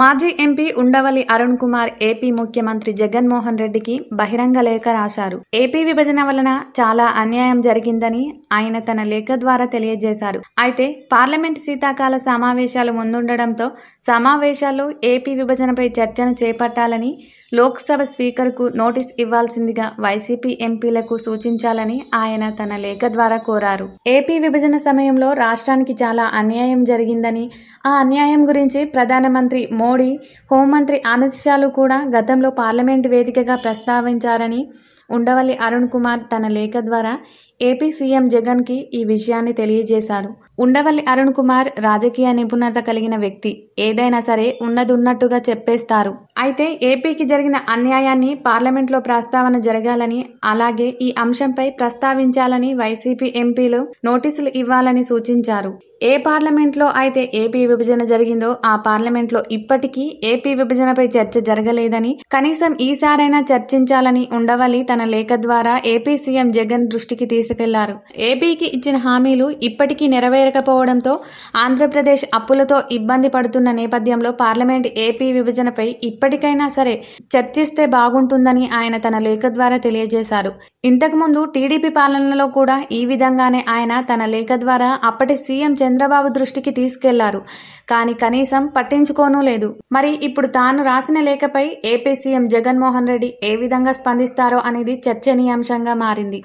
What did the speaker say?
మాజీ MP Undavalli Arun Kumar AP ముఖ్యమంత్రి జగన్మోహన్ రెడ్డికి బహిరంగ లేఖ రాశారు ఏపీ విభజన వలన చాలా అన్యాయం జరిగిందని ఆయన తన లేఖ ద్వారా తెలియజేశారు అయితే పార్లమెంట్ శీతాకాల సమావేశాలు ముందుండడంతో సమావేశాల్లో ఏపీ విభజనపై చర్చను చేపట్టాలని లోక్సభ స్పీకర్కు నోటీస్ ఇవ్వాల్సిందిగా వైసీపీ ఎంపీలకు సూచించాలని ఆయన తన లేఖ ద్వారా కోరారు ఏపీ విభజన సమయంలో రాష్ట్రానికి చాలా అన్యాయం జరిగిందని ఆ అన్యాయం గురించి ప్రధానమంత్రి మోడీ హోంమంత్రి అమిత్ షాలు కూడా గతంలో పార్లమెంటు వేదికగా ప్రస్తావించారని ఉండవల్లి అరుణ్ కుమార్ తన లేఖ ద్వారా ఏపీ సీఎం జగన్ కి ఈ విషయాన్ని తెలియజేశారు ఉండవల్లి అరుణ్ కుమార్ రాజకీయ నిపుణత కలిగిన వ్యక్తి ఏదైనా సరే ఉన్నదున్నట్టుగా చెప్పేస్తారు అయితే ఏపీకి జరిగిన అన్యాయాన్ని పార్లమెంట్లో ప్రస్తావన జరగాలని అలాగే ఈ అంశంపై ప్రస్తావించాలని వైసీపీ ఎంపీలు నోటీసులు ఇవ్వాలని సూచించారు ఏ పార్లమెంట్లో అయితే ఏపీ విభజన జరిగిందో ఆ పార్లమెంట్లో ఇప్పటికీ ఏపీ విభజనపై చర్చ జరగలేదని కనీసం ఈసారైనా చర్చించాలని ఉండవల్లి తన లేఖ ద్వారా ఏపీ సీఎం జగన్ దృష్టికి తీసి తీసుకెళ్లారు ఏపీకి ఇచ్చిన హామీలు ఇప్పటికీ నెరవేరకపోవడంతో ఆంధ్రప్రదేశ్ అప్పులతో ఇబ్బంది పడుతున్న నేపథ్యంలో పార్లమెంట్ ఏపీ విభజనపై ఇప్పటికైనా సరే చర్చిస్తే బాగుంటుందని ఆయన తన లేఖ ద్వారా తెలియజేశారు ఇంతకుముందు టీడీపీ పాలనలో కూడా ఈ విధంగానే ఆయన తన లేఖ ద్వారా అప్పటి సీఎం చంద్రబాబు దృష్టికి తీసుకెళ్లారు కానీ కనీసం పట్టించుకోనూ లేదు మరి ఇప్పుడు తాను రాసిన లేఖపై ఏపీ సీఎం జగన్మోహన్ రెడ్డి ఏ విధంగా స్పందిస్తారో అనేది చర్చనీయాంశంగా మారింది